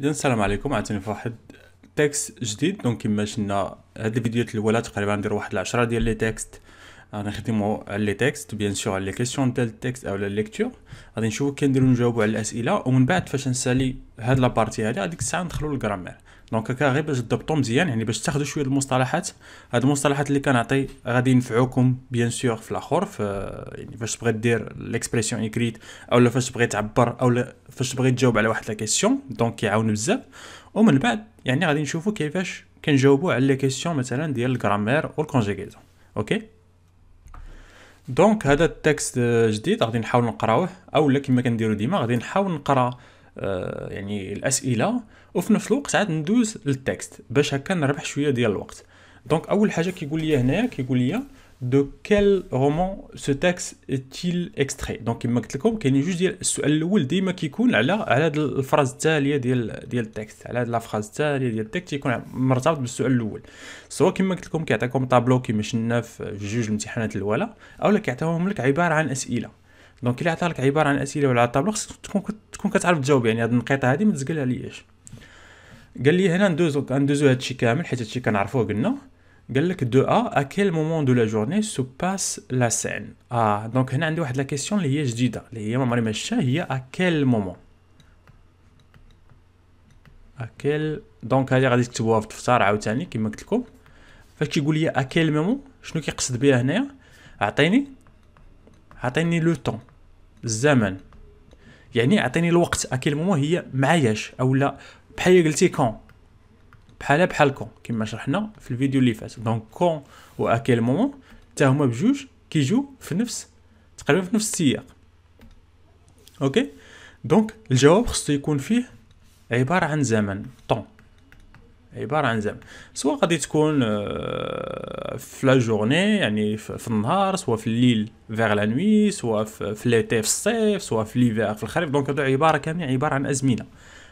اذا السلام عليكم عاوتاني في واحد تكست جديد دونك كما شفنا هاد الفيديوهات الاولى تقريبا ندير واحد 10 ديال لي تكست غنخدمو على لي تيكست بيان سور على لي كيسيون ديال التيكست او على ليكتور غادي نشوفو كنديرو نجاوبو على الاسئله ومن بعد فاش نسالي هاد لابارتي هادي هذيك الساعه ندخلو للجرامير دونك هكا غير باش تضبطو مزيان يعني باش تاخدو شويه المصطلحات هاد المصطلحات اللي كنعطي غادي ينفعوكم بيان سور في الاخر في يعني فاش تبغي دير ليكسبرسيون ايكريت اولا فاش تبغي تعبر اولا فاش تبغي تجاوب على واحد لا كيسيون دونك كيعاون بزاف ومن بعد يعني غادي نشوفو كيفاش كنجاوبو على لي كيسيون مثلا ديال الجرامير والكونجيغيزون اوكي دونك هذا التكست جديد غادي نحاول نقراوه اولا كما كنديروا ديما غادي نحاول نقرا آه، يعني الاسئله وفي نفس الوقت عاد ندوز للتكست باش هكا نربح شويه ديال الوقت دونك اول حاجه كيقول لي هنايا كيقول لي de quel roman ce texte est-il extrait دونك كما قلت لكم كاين جوج ديال السؤال الاول ديما كيكون على على الفراز التاليه ديال ديال التكست على هاد الفراز التاليه ديال التكست يكون مرتبط بالسؤال الاول سواء كما قلت لكم كيعطيكم طابلو كيما شفنا في جوج الامتحانات الاولى اولا كيعطيهم لك عباره عن اسئله دونك الا عطاك عباره عن اسئله ولا على الطابلو خصك تكون تكون كتعرف تجاوب يعني هاد النقيطه هادي ما تزقلها لياش قال لي هنا ندوزو ندوزو هادشي كامل حيت هادشي كنعرفوه قلنا قال لك 2 ا ا كيل مومون دو لا جورني سو باس لا سين اه دونك هنا عندي واحد لا كيسيون اللي هي جديده اللي هي ما عمري ما شفتها هي ا كيل مومون ا كيل دونك هذه غادي تكتبوها في الدفتر عاوتاني كما قلت لكم فاش كيقول لي ا كيل مومون شنو كيقصد بها هنايا اعطيني اعطيني لو طون الزمن يعني اعطيني الوقت ا كيل مومون هي معاياش اولا بحال قلتي كون بحالها بحال كون كما شرحنا في الفيديو اللي فات دونك كون و اكيل مومون حتى هما بجوج كيجيو في نفس تقريبا في نفس السياق اوكي دونك الجواب خصو يكون فيه عباره عن زمن طون عباره عن زمن سواء غادي تكون آه، في لا جورني يعني في النهار سواء في الليل فيغ لا نوي سواء في ليتي في الصيف سواء في ليفير في الخريف دونك هادو عباره كاملين عباره عن ازمنه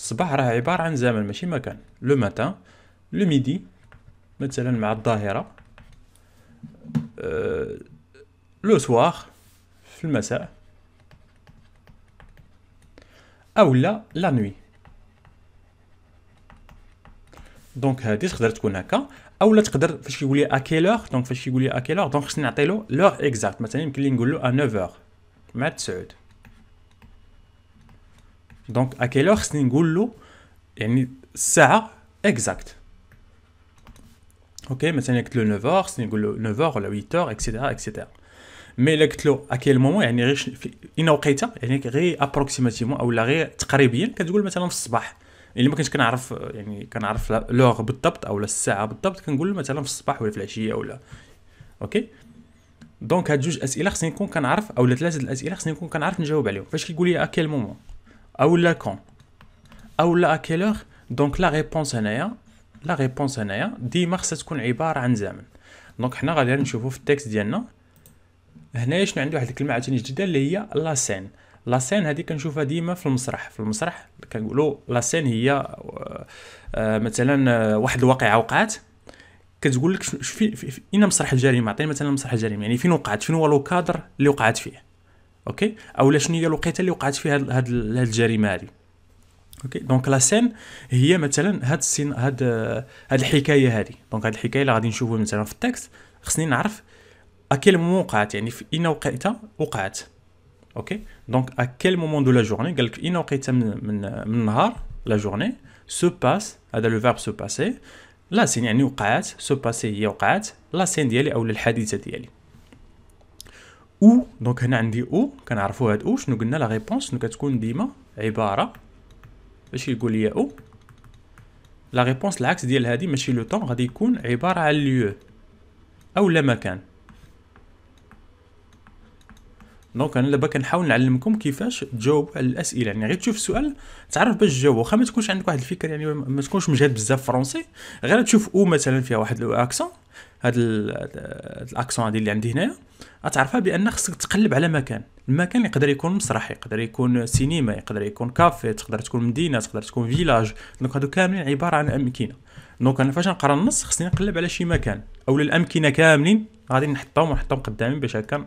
الصباح راه عبارة عن زمن ماشي مكان لو ماتان لو ميدي مثلا مع الظاهرة لو آه، سواغ في المساء او لا لا نوي دونك هادي تقدر تكون هكا اولا تقدر فاش يقول لي ا كيلور دونك فاش يقول لي ا كيلور دونك خصني نعطي له لور اكزاكت مثلا يمكن لي نقول له ا 9 مع 9 دونك ا كيل اور خصني نقول له يعني الساعه اكزاكت اوكي مثلا قلت له 9 خصني نقول له 9 ولا 8 اكسيتيرا اكسيتيرا مي الا قلت له كيل مومون يعني غير في اين وقيته يعني غير ابروكسيماتيفمون لا غير تقريبيا كتقول مثلا في الصباح يعني ما كنتش كنعرف يعني كنعرف لوغ بالضبط او الساعه بالضبط كنقول مثلا في الصباح ولا في العشيه ولا اوكي دونك هاد جوج اسئله خصني نكون كنعرف اولا ثلاثه الاسئله خصني نكون كنعرف نجاوب عليهم فاش كيقول لي كيل مومون أو لا كون أو لا أكيلوغ دونك لا ريبونس هنايا لا ريبونس هنايا ديما خصها تكون عباره عن زمن دونك حنا غادي نشوفو في التكست ديالنا هنايا شنو عندي واحد الكلمه عاوتاني جديده اللي هي لا سين لا سين هادي كنشوفها ديما في المسرح في المسرح كنقولو لا سين هي مثلا واحد الواقعه وقعت كتقول لك فين مسرح الجريمه عطيني مثلا مسرح الجريمه يعني فين وقعت فين هو لو كادر اللي وقعت فيه اوكي او شنو هي الوقيته اللي وقعت فيها هاد الجريمه هذه اوكي دونك لا سين هي مثلا هاد السين هاد هاد الحكايه هذه دونك هاد الحكايه اللي غادي نشوفوها مثلا في التكست خصني نعرف اكيل مومون وقعت يعني في اين وقيته وقعت اوكي دونك اكيل مومون دو لا جورني قال لك اين وقيته من من, من النهار لا جورني سو باس هذا لو فيرب سو باسي لا سين يعني وقعت سو باسي هي وقعت لا سين ديالي او الحادثه ديالي او دونك هنا عندي او كنعرفوا هاد او شنو قلنا لا ريبونس شنو كتكون ديما عباره باش يقول لي او لا ريبونس العكس ديال هادي ماشي لو طون غادي يكون عباره على ليو او لا مكان دونك انا دابا كنحاول نعلمكم كيفاش تجاوب على الاسئله يعني غير تشوف السؤال تعرف باش تجاوب واخا ما تكونش عندك واحد الفكره يعني ما تكونش مجهد بزاف فرونسي غير تشوف او مثلا فيها واحد الاكسون هاد الاكسون هادي اللي عندي هنايا غتعرفها بان خصك تقلب على مكان المكان يقدر يكون مسرح يقدر يكون سينما يقدر يكون كافي تقدر تكون مدينه تقدر تكون فيلاج دونك هادو كاملين عباره عن امكنه دونك انا فاش نقرا النص خصني نقلب على شي مكان او الامكنه كاملين غادي نحطهم ونحطهم قدامي باش هكا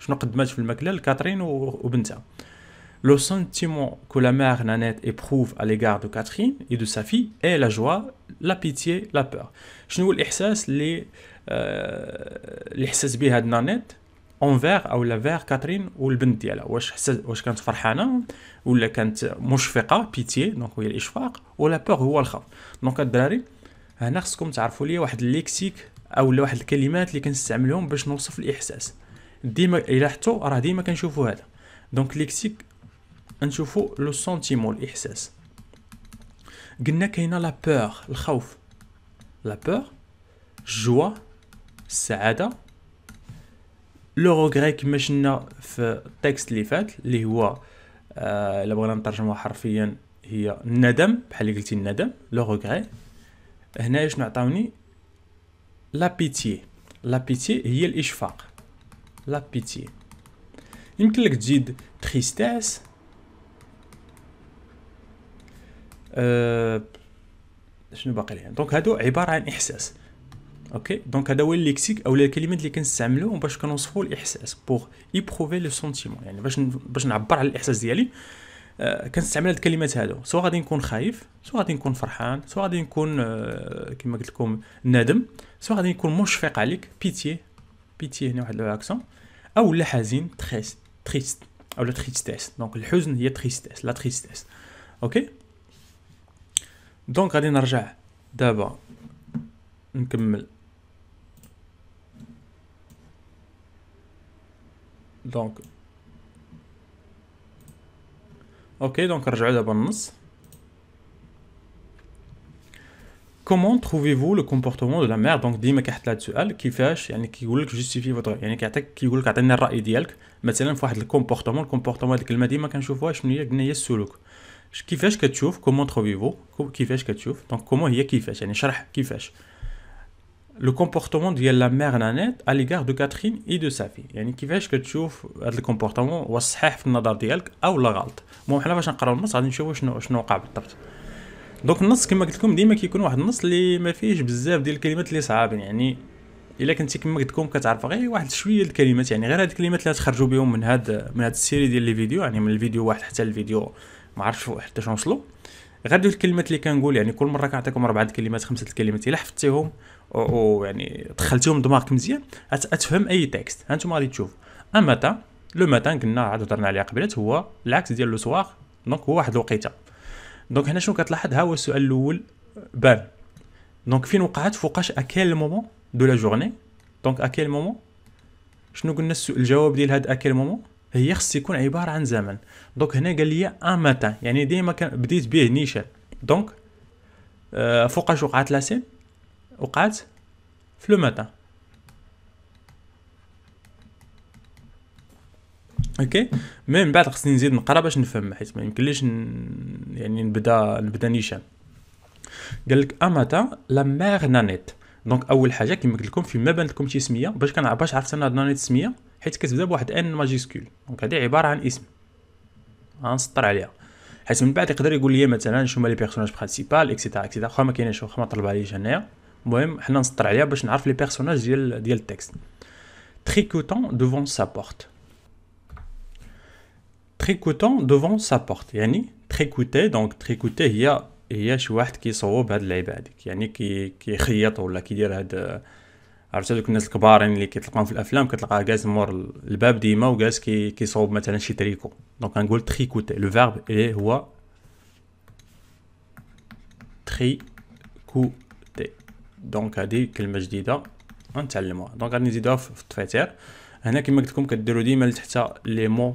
شنو قدمات في الماكله لكاترين وبنتها سونتيمون كو لا ميغ نانيت Nanette على ليغار دو كاترين اي دو سافي اي لا جوا لا بيتيي لا بور شنو هو الاحساس اللي آه، اللي حسس به هاد نانيت فيغ او لا فيغ كاترين والبنت ديالها واش حسس واش كانت فرحانه ولا كانت مشفقه بيتي دونك هي الاشفاق ولا بوغ هو الخوف دونك الدراري هنا خصكم تعرفوا لي واحد الليكسيك او واحد الكلمات اللي كنستعملهم باش نوصف الاحساس ديما الى حتو راه ديما كنشوفو هذا دونك ليكسيك نشوفو لو سونتيمون الاحساس قلنا كاينه لا بور الخوف لا بور الجوا السعاده لو روغري كما شفنا في التكست اللي فات اللي هو آه، الا آه بغينا نترجموها حرفيا هي الندم بحال اللي قلتي الندم لو روغري هنايا شنو عطاوني لابيتي لابيتي هي الاشفاق لا بيتي يمكن لك تزيد تريستاس أه شنو باقي لي دونك هادو عباره عن احساس اوكي دونك هذا هو الليكسيك او الكلمات اللي كنستعملوهم باش كنوصفوا الاحساس بوغ ايبروفي لو سونتيمون يعني باش باش نعبر على الاحساس ديالي آه، كنستعمل هاد الكلمات هادو سواء غادي نكون خايف سواء غادي نكون فرحان سواء غادي نكون آه، كما قلت لكم نادم سواء غادي نكون مشفق عليك بيتي بيتي هنا واحد لاكسون او لا حزين تريست تريست او لا تريستيس دونك الحزن هي تريستيس لا تريستيس اوكي دونك غادي نرجع دابا نكمل دونك اوكي دونك نرجعو دابا النص كومون تروفيفو لو كومبورتمون دو لا مير دونك ديما كيحط لها السؤال كيفاش يعني كيقول لك جوستيفي فوتر يعني كيعطيك كيقول لك عطينا الراي ديالك مثلا في واحد الكومبورتمون الكومبورتمون هذه الكلمه ديما كنشوفوها شنو هي قلنا هي السلوك كيفاش كتشوف كومون تروفيفو كيفاش كتشوف دونك كومون هي كيفاش يعني شرح كيفاش لو كومبورتمون ديال لا مير نانيت على ليغار دو كاترين اي دو سافي يعني كيفاش كتشوف هذا الكومبورتمون هو الصحيح في النظر ديالك او لا غلط المهم حنا فاش نقراو النص غادي نشوفوا شنو شنو وقع بالضبط دونك النص كما قلت لكم ديما كيكون واحد النص اللي ما فيهش بزاف ديال الكلمات اللي صعابين يعني الا كنتي كما قلت لكم كتعرف غير واحد شويه الكلمات يعني غير هاد الكلمات اللي تخرجوا بهم من هاد من هاد السيري ديال لي فيديو يعني من الفيديو واحد حتى الفيديو ما عرفتش حتى وصلوا غير دوك الكلمات اللي كنقول يعني كل مره كنعطيكم اربعه الكلمات خمسه الكلمات الا حفظتيهم ويعني دخلتيهم دماغك مزيان تفهم اي تكست هانتوما غادي تشوف اماتا لو ماتان كنا عاد هضرنا عليها قبلات هو العكس ديال لو سواغ دونك هو واحد الوقيته دونك هنا شنو كتلاحظ ها هو السؤال الاول بان دونك فين وقعت فوقاش اكيل مومون دو لا جورني دونك اكيل مومون شنو قلنا الجواب ديال هاد اكيل مومون هي خص يكون عباره عن زمن دونك هنا قال لي ان ماتان يعني ديما بديت به نيشان دونك آه، فوقاش وقعت لاسين وقعت في لو ماتان اوكي مي من بعد خصني نزيد نقرا باش نفهم حيت ما يمكنليش يعني نبدا نبدا نيشان قال لك اماتا لا ميغ نانيت دونك اول حاجه كيما قلت لكم فيما بان لكم شي سميه باش كنعرف باش عرفت انا نانيت سميه حيت كتبدا بواحد ان ماجيسكول دونك هذه عباره عن اسم غنسطر عليها حيت من بعد يقدر يقول لي مثلا شنو لي بيرسوناج برينسيبال اكسيتيرا اكسيتيرا واخا ما كاينش واخا ما طلب عليش هنايا المهم حنا نسطر عليها باش نعرف لي بيرسوناج ديال ديال التكست تريكوتون دوفون سا بورت تريكوتون دوفون سا بورت يعني تريكوتي دونك تريكوتي هي هي شي واحد كيصوب هاد اللعيبه هاديك يعني كي كيخيط ولا كيدير هاد عرفت هذوك الناس الكبارين يعني اللي كيطلقهم في الافلام كتلقاه جالس مور الباب ديما وجالس كي كيصوب مثلا شي تريكو دونك غنقول تريكوتي لو فيرب اي هو تريكوتي دونك هادي كلمه جديده غنتعلموها دونك غادي نزيدوها في التفاتير هنا كما قلت لكم كديروا ديما لتحت لي مو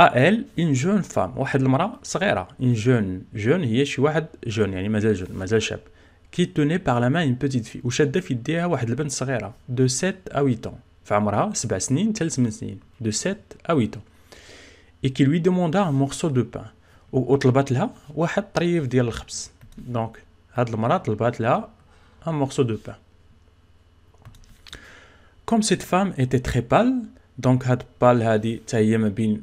ال ان جون فام واحد المراه صغيره ان jeune jeune هي شي واحد جون يعني مازال جون مازال شاب كي توني بار لا مان اون بيتيت في وشاده في يديها واحد البنت صغيره de 7 à 8 في عمرها 7 سنين حتى 8 سنين de 7 à 8 ans اي كي لوي دوموندا ان مورسو دو بان وطلبات لها واحد طريف ديال الخبز donc هاد المراه طلبات لها un morceau de pain Comme cette femme était très pâle, donc had pâle بين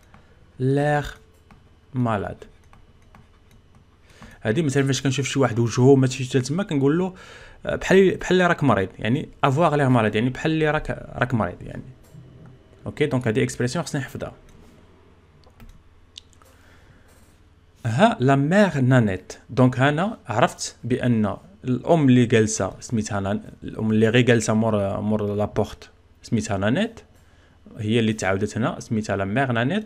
لاغ مالاد هادي مثلا فاش كنشوف شي واحد وجهه ما حتى تما كنقول له آه، بحال بحال اللي راك مريض يعني افواغ لاغ مالاد يعني بحال اللي راك راك مريض يعني اوكي دونك هادي اكسبريسيون خصني نحفظها ها لا ميغ نانيت دونك هنا عرفت بان الام اللي جالسه سميتها نان... الام اللي غير جالسه مور مور لابورت سميتها نانيت هي اللي تعاودت هنا سميتها لا ميغ نانيت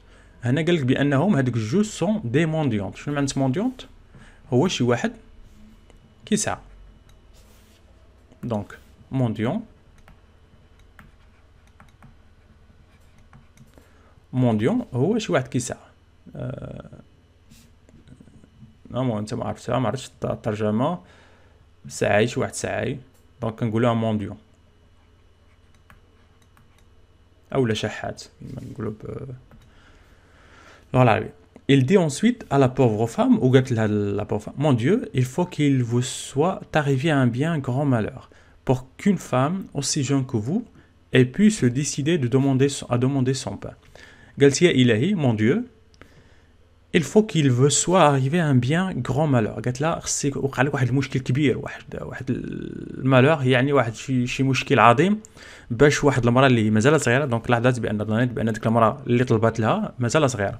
هنا قال لك بانهم هذوك الجوج سون دي مونديونت شنو معنات مونديونت هو شي واحد كيسعى دونك مونديون مونديون هو شي واحد كيسعى أه... المهم نعم، انت ما عرفتها ما عرفتش الترجمه سعاي شي واحد سعاي دونك كنقولوها مونديون اولا شحات نقولو Voilà. Il dit ensuite à la pauvre femme, ou la, la pauvre femme, mon Dieu, il faut qu'il vous soit arrivé un bien grand malheur, pour qu'une femme aussi jeune que vous ait pu se décider de demander à demander son pain. Galtia ilahi, mon Dieu, il faut qu'il vous soit arrivé un bien grand malheur. قالت لها خصك وقع لك واحد المشكل كبير واحد واحد المالور يعني واحد شي, شي مشكل عظيم باش واحد المراه اللي مازال صغيره دونك لاحظت بان ظننت بان ديك المراه la طلبت لها a صغيره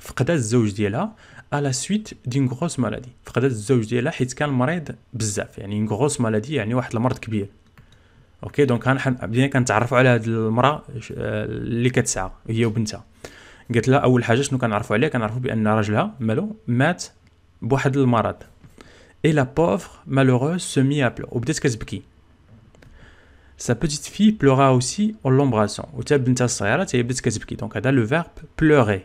فقدت الزوج ديالها على سويت دين غروس مالادي فقدت الزوج ديالها حيت كان مريض بزاف يعني غروس مالادي يعني واحد المرض كبير اوكي دونك بدينا كنتعرفوا على هاد المراه آه، اللي كتسعى هي وبنتها قالت لها اول حاجه شنو كنعرفوا عليها كنعرفوا بان راجلها مالو مات بواحد المرض اي لا بوفر مالوروز سمي ابل وبدات كتبكي Sa petite fille pleura aussi en l'embrassant. Ou ta bnta saghira ta بدات كتبكي. Donc هذا le verbe pleurer.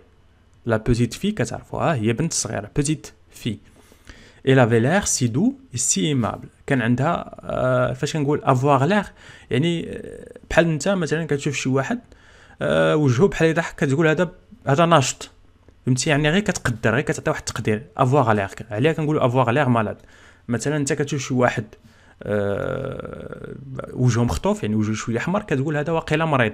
لا بوزيت في كتعرفوها هي بنت صغيرة بوزيت في اي لا في si سي دو سي ايمابل كان عندها آه، فاش كنقول افوار لير يعني آه، بحال انت مثلا كتشوف شي واحد آه، وجهه بحال يضحك كتقول هذا هذا ناشط فهمتي يعني غير كتقدر غير كتعطي واحد التقدير افواغ لير عليها كنقولوا افواغ لير مالاد مثلا انت كتشوف شي واحد أه وجهه مخطوف يعني وجهه شويه احمر كتقول هذا واقيلا مريض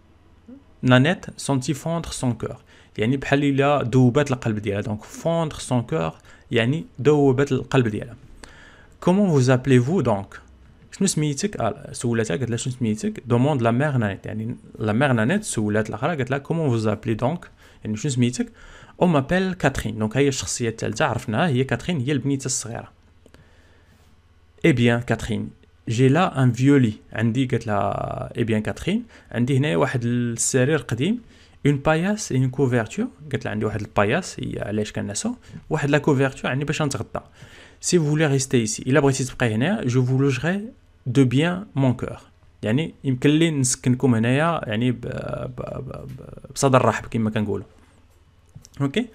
Nanette sentit fondre son cœur. يعني بحال الا ذوبات القلب ديالها دونك fondre son cœur يعني ذوبات القلب ديالها comment vous appelez-vous donc شنو سميتك قالت لها شنو سميتك demande la mère Nanette يعني la mère comment vous appelez donc يعني on m'appelle Catherine donc هي الشخصيه الثالثه عرفناها هي eh bien Catherine جي لا ان فيو لي عندي قالت لها اي بيان كاترين عندي هنايا واحد السرير قديم اون باياس اون كوفيرتور قالت لها عندي واحد الباياس هي علاش كنعسو واحد لا كوفيرتور عندي باش نتغطى سي فولي ريستي ايسي الا بغيتي تبقاي هنا جو فولوجغي دو بيان مون كور يعني يمكن لي نسكنكم هنايا يعني بصدر رحب كما كنقولوا اوكي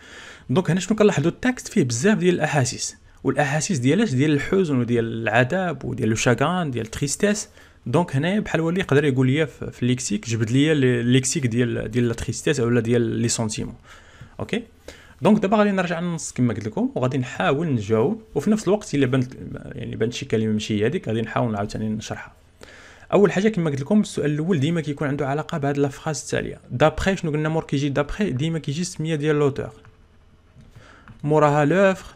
دونك هنا شنو كنلاحظوا التكست فيه بزاف ديال الاحاسيس والاحاسيس ديالاش ديال الحزن وديال العذاب وديال لو شاغان ديال التريستيس دونك هنايا بحال هو اللي يقدر يقول لي في الليكسيك جبد لي الليكسيك ديال ديال لا تريستيس اولا ديال لي سونتيمون اوكي دونك دابا غادي نرجع للنص كما قلت لكم وغادي نحاول نجاوب وفي نفس الوقت الا بانت يعني بانت شي كلمه ماشي هي هذيك غادي نحاول عاوتاني نشرحها اول حاجه كما قلت لكم السؤال الاول ديما كيكون عنده علاقه بهاد لا فراز التاليه دابخي شنو قلنا مور كيجي دابخي ديما كيجي السميه ديال لوتور موراها لوفر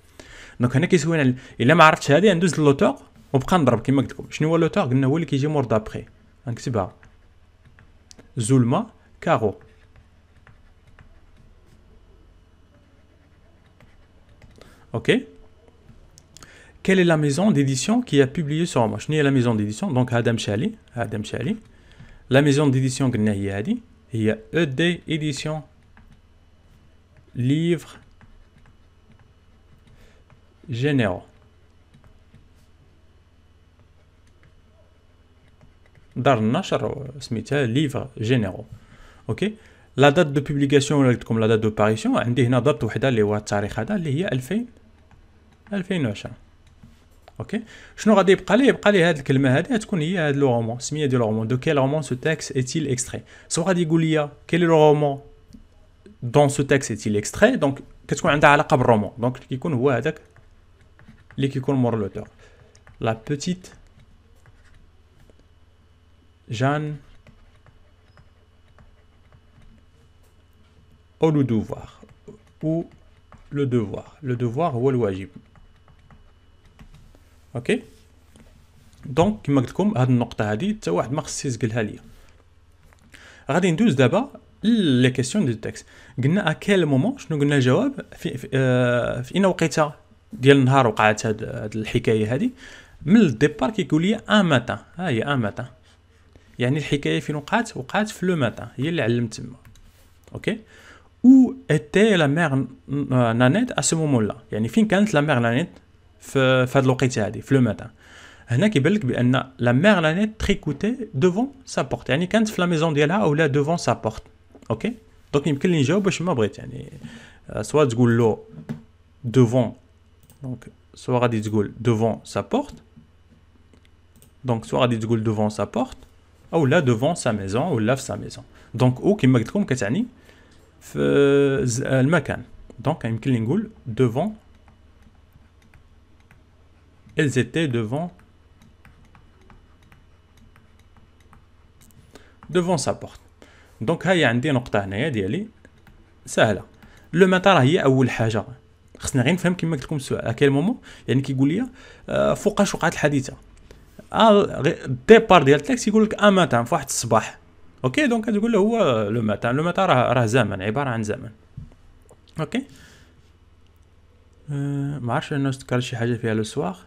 دونك هنا كيسوينا الا ما عرفتش هذه ندوز للوتور وبقى نضرب كما قلت لكم شنو هو لوتور قلنا هو اللي كيجي مور دابخي نكتبها زولما كارو اوكي quelle est la maison d'édition qui a publié sur moi شنو هي la maison d'édition دونك هذا مشى لي هذا La maison لا ميزون d'édition قلنا هي هذه هي اي دي édition livre généraux. le uh, livre généraux. OK, La date de publication, comme la date de parution, on a une date qui est la Ok. Chno la date date, le la roman, De quel roman ce texte est-il extrait date, quel est le roman date, ce texte est-il extrait Donc qu'est-ce a Donc qui l'auteur. La petite Jeanne au le devoir. Ou le devoir. Le devoir ou le wajib. Ok Donc, comme je vous ai dit, cette petite Jeanne regardez le devoir. غادي ندوز دابا قلنا texte. À ديال النهار وقعت هاد, هاد الحكايه هادي من الديبار كيقول لي ان ماتان ها هي ان ماتان يعني الحكايه فين وقعت وقعت في لو ماتان هي اللي علمت تما اوكي او اتي لا مير نانيت ا سو مومون لا يعني فين كانت لا مير نانيت في في هاد الوقيته هادي في لو ماتان هنا كيبان لك بان لا مير نانيت تريكوتي دوفون سا بورت يعني كانت في لا ميزون ديالها ولا دوفون سا بورت اوكي دونك يمكن لي نجاوب باش ما بغيت يعني آه، سوا تقول له دوفون Donc, Soharaditz-Gol devant sa porte. Donc, Soharaditz-Gol devant sa porte. Ou là, devant sa maison, ou là, sa maison. Donc, ou qui m'a dit le makan. Donc, يمكن نقول devant elles étaient devant devant sa porte. Donc هاي عندي نقطة هنايا ديالي Le لو متى y a حاجة خصنا غير نفهم كما قلت لكم السؤال اكيل مومون يعني كيقول لي فوقاش وقعت الحادثه آه الديبار آه، ديال التاكسي يقول لك ا ماتان فواحد الصباح اوكي دونك تقول له هو لو ماتان لو ماتان راه راه زمن عباره عن زمن اوكي آه، ما عرفش انه تذكر شي حاجه فيها لو سواغ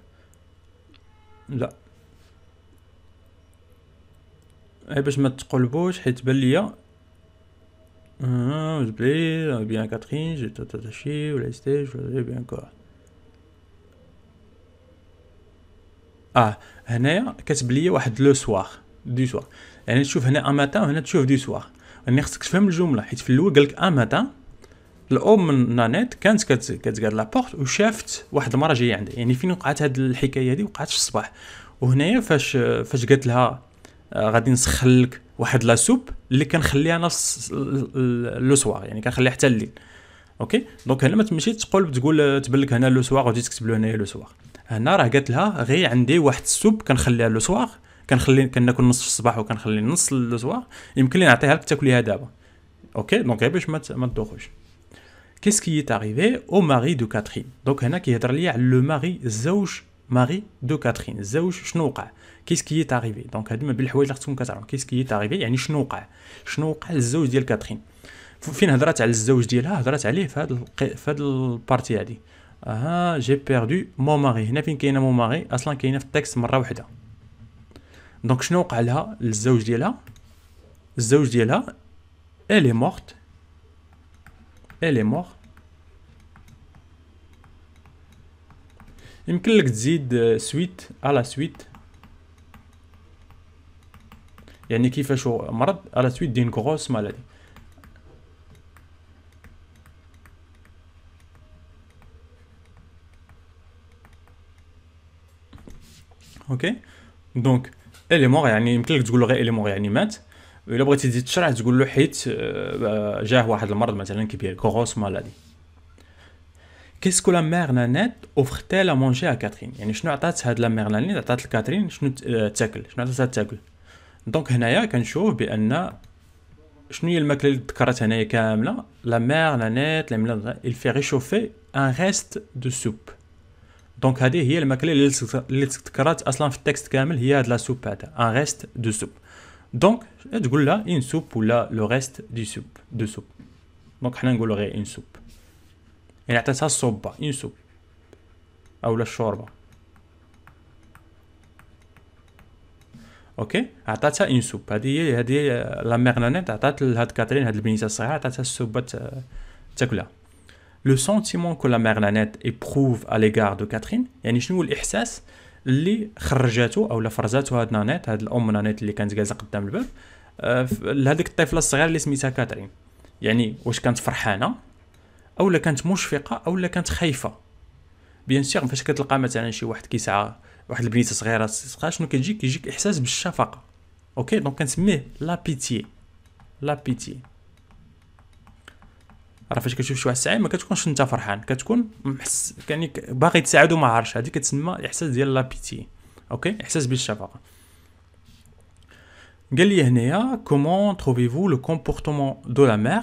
لا اي باش ما تقلبوش حيت بان ليا vous plaît, bien Catherine, j'ai tout attaché, vous l'avez je vous l'avais bien encore. اه هنايا كتب لي واحد لو سوار دو سوار يعني تشوف هنا اماتا وهنا تشوف دو سوار يعني خصك تفهم الجمله حيت في الاول قالك اماتا الام من نانيت كانت كتقاد لابورت وشافت واحد المراه جايه عندها يعني فين وقعت هاد الحكايه هادي وقعت في الصباح وهنايا فاش فاش قالت لها غادي نسخن لك واحد لا سوب اللي كنخليها انا لو سوار يعني كنخليها حتى الليل اوكي دونك هنا ما تمشي تقول تقول تبلك هنا لو سوار وتجي تكتب له هنايا لو سوار هنا راه قالت لها غير عندي واحد السوب كنخليها لو سوار كنخلي كناكل نص في الصباح وكنخلي نص لو سوار يمكن لي نعطيها لك تاكليها دابا اوكي دونك غير باش ما ما تدوخوش كيس كي تاريفي او ماري دو كاترين دونك هنا كيهضر ليا على لو ماري الزوج ماري دو كاترين الزوج شنو وقع كيس كيسكي تاريفي دونك هادي من بين الحوايج اللي خصكم كتعرفوا كيس كيسكي تاريفي يعني شنو وقع شنو وقع للزوج ديال كاترين فين هضرات على الزوج ديالها هضرات عليه في هاد الق... في هاد البارتي هادي اها جي بيردو مون ماري هنا فين كاينه مون ماري اصلا كاينه في التكست مره واحده دونك شنو وقع لها للزوج ديالها الزوج ديالها الي مورت الي مور يمكن لك تزيد سويت على سويت يعني كيفاش مرض على سويت دين كروس مالادي اوكي دونك اليمور يعني يمكن لك تقول له غير اليمور يعني مات الا بغيتي تزيد تشرح تقول له حيت آه، آه، جاه واحد المرض مثلا كبير كروس مالادي qu'est-ce que la mère Nanette offrait-elle à manger à Catherine يعني شنو عطات هاد لا مير نانيت عطات لكاترين شنو تاكل شنو عطات تاكل دونك هنايا كنشوف بان شنو هي الماكله اللي ذكرت هنايا كامله لا مير نانيت لا il fait réchauffer un reste de soupe دونك هذه هي الماكله اللي ذكرت اصلا في التكست كامل هي هاد لا سوب هذا ان ريست دو سوب دونك تقول لها اون سوب ولا لو ريست دي سوب دو سوب دونك حنا نقولوا غير اون سوب يعني اعطيتها الصوبة ينسب او الشوربة اوكي عطاتها انسوب هذه هي هذه هي لا نانيت عطات لهاد كاترين هاد البنيته الصغيره عطاتها السوبه تاكلها لو سونتيمون كو لا نانيت ايبروف على ليغار دو كاترين يعني شنو الاحساس اللي خرجاتو او لا فرزاتو هاد نانيت هاد الام نانيت اللي كانت جالسه قدام الباب آه، لهذيك الطفله الصغيره اللي سميتها كاترين يعني واش كانت فرحانه اولا كانت مشفقه اولا كانت خايفه بيان سيغ فاش كتلقى مثلا شي واحد كيسعى واحد البنيته صغيره تسقى شنو كتجي كيجيك احساس بالشفقه اوكي دونك كنسميه لا لا بيتي راه فاش كتشوف شي واحد سعيد ما كتكونش انت فرحان كتكون محس يعني باغي تساعدو ما عارفش هذه كتسمى احساس ديال لا بيتي اوكي احساس بالشفقه قال لي هنايا كومون تروفيفو لو كومبورتمون دو لا مير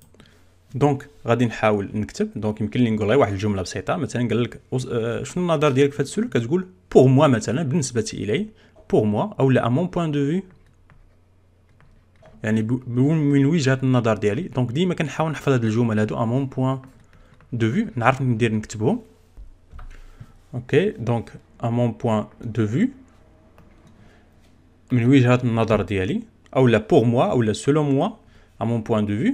دونك غادي نحاول نكتب دونك يمكن لي نقول غير واحد الجمله بسيطه مثلا قال لك آه، شنو النظر ديالك في هذا السلوك كتقول بور موا مثلا بالنسبه الي بور موا او لا مون بوين دو في يعني من وجهه النظر ديالي دونك ديما كنحاول نحفظ هاد الجمل هادو ا مون بوين دو في نعرف ندير نكتبهم اوكي دونك ا مون بوين دو في من وجهه النظر ديالي او لا بور موا او لا سولو موا ا مون بوين دو في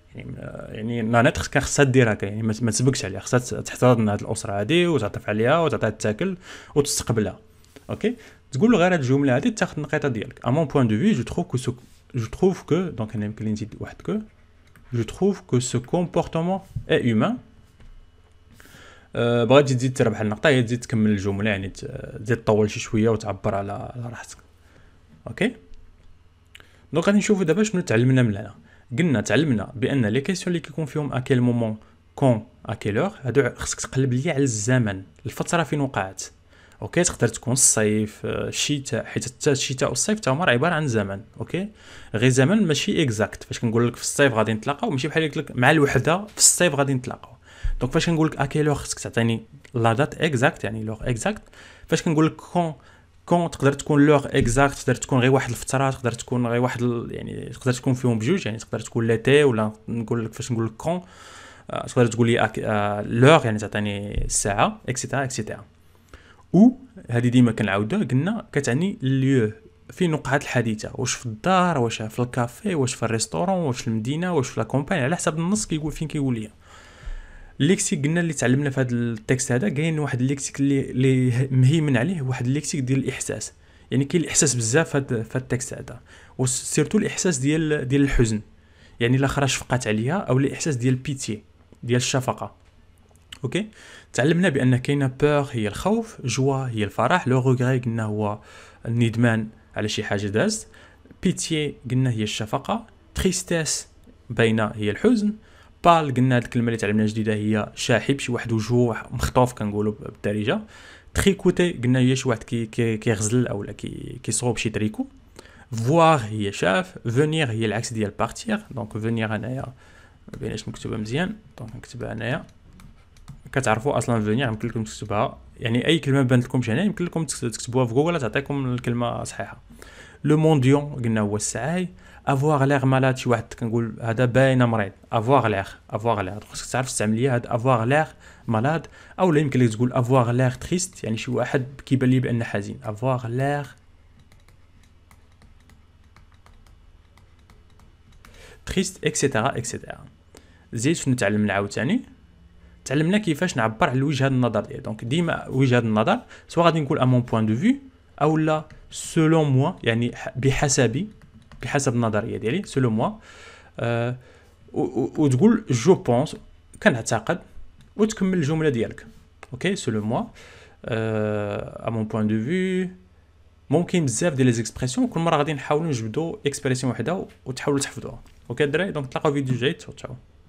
يعني يعني نانيت خاصها هكا يعني ما تسبقش عليها خاصها تحتضن هذه الاسره هذه وتعطف عليها وتعطيها التاكل وتستقبلها اوكي تقول له غير هذه الجمله هذه تاخذ النقيطه ديالك ا مون بوين دو في جو تروف كو سو جو تروف كو دونك انا يمكن لي نزيد واحد كو جو تروف كو سو كومبورتمون اي هيومان أه بغات تزيد تربح النقطه هي تزيد تكمل الجمله يعني تزيد تطول شي شويه وتعبر على راحتك اوكي دونك غادي نشوفوا دابا شنو تعلمنا من هنا قلنا تعلمنا بان لي كيسيون اللي كيكون فيهم ا كيل مومون كون ا كيل اور هادو خصك تقلب ليا على الزمن الفتره فين وقعت اوكي تقدر تكون الصيف آه، الشتاء حيت الشتاء والصيف تا هما عباره عن زمن اوكي غير زمن ماشي اكزاكت فاش كنقول لك في الصيف غادي نتلاقاو ماشي بحال قلت لك مع الوحده في الصيف غادي نتلاقاو دونك فاش كنقول لك اكيل اور خصك تعطيني لا دات اكزاكت يعني لوغ اكزاكت فاش كنقول لك كون كون تقدر تكون لوغ اكزاكت تقدر تكون غير واحد الفتره تقدر تكون غير واحد يعني تقدر تكون فيهم بجوج يعني تقدر تكون ليتي ولا نقول لك فاش نقول لك كون آه، تقدر تقول لي آه... لوغ يعني تعطيني الساعه اكسيتيرا اكسيتيرا او هادي ديما كنعاودها قلنا كتعني ليو فين وقعت الحديثه واش في الدار واش في الكافي واش في الريستورون واش في المدينه واش في لا على حسب النص كيقول فين كيقول ليا الليكسيك قلنا اللي تعلمنا في هذا التكست هذا كاين واحد الليكسيك اللي اللي مهيمن عليه واحد الليكسيك ديال الاحساس يعني كاين الاحساس بزاف في هذا التكست هذا وسيرتو الاحساس ديال ديال الحزن يعني الا خرج شفقات عليا او الاحساس ديال بيتي ديال الشفقه اوكي تعلمنا بان كاينه بور هي الخوف جوا هي الفرح لو روغري قلنا هو الندمان على شي حاجه دازت بيتي قلنا هي الشفقه تريستيس باينه هي الحزن بال قلنا هاد الكلمه اللي تعلمناها جديده هي شاحب شي واحد وجوه مخطوف كنقولوا بالدارجه تريكوتي قلنا هي شي واحد كيغزل اولا كيصوب شي تريكو فوار هي شاف فينير هي العكس ديال بارتير دونك فينير انايا ما بيناش مكتوبه مزيان دونك نكتبها انايا كتعرفوا اصلا فينير يمكن لكم تكتبها يعني اي كلمه بانت لكم هنا يمكن لكم تكتبوها في جوجل تعطيكم الكلمه صحيحه لو مونديون قلنا هو السعاي افواغ لير مالاد شي واحد كنقول هذا باينه مريض افواغ لير افواغ ليغ خصك تعرف تستعمل هاد افواغ ليغ مالاد لا يمكن لك تقول افواغ لير تريست يعني شي واحد كيبان لي بان حزين افواغ لير تريست اكسيتيرا اكسيتيرا زيد شنو تعلمنا عاوتاني تعلمنا كيفاش نعبر على وجهه النظر ديالي دونك ديما وجهه النظر سواء غادي نقول ا مون بوين دو في اولا سولون موا يعني بحسبي بحسب النظريه ديالي سولو موا أه وتقول جو بونس كنعتقد وتكمل الجمله ديالك اوكي سولو موا ا مون بوين دو في ممكن بزاف ديال ليزيكسبرسيون كل مره غادي نحاولوا نجبدوا اكسبرسيون وحده وتحاولوا تحفظوها اوكي الدراري دونك تلاقاو فيديو جاي تشاو تشاو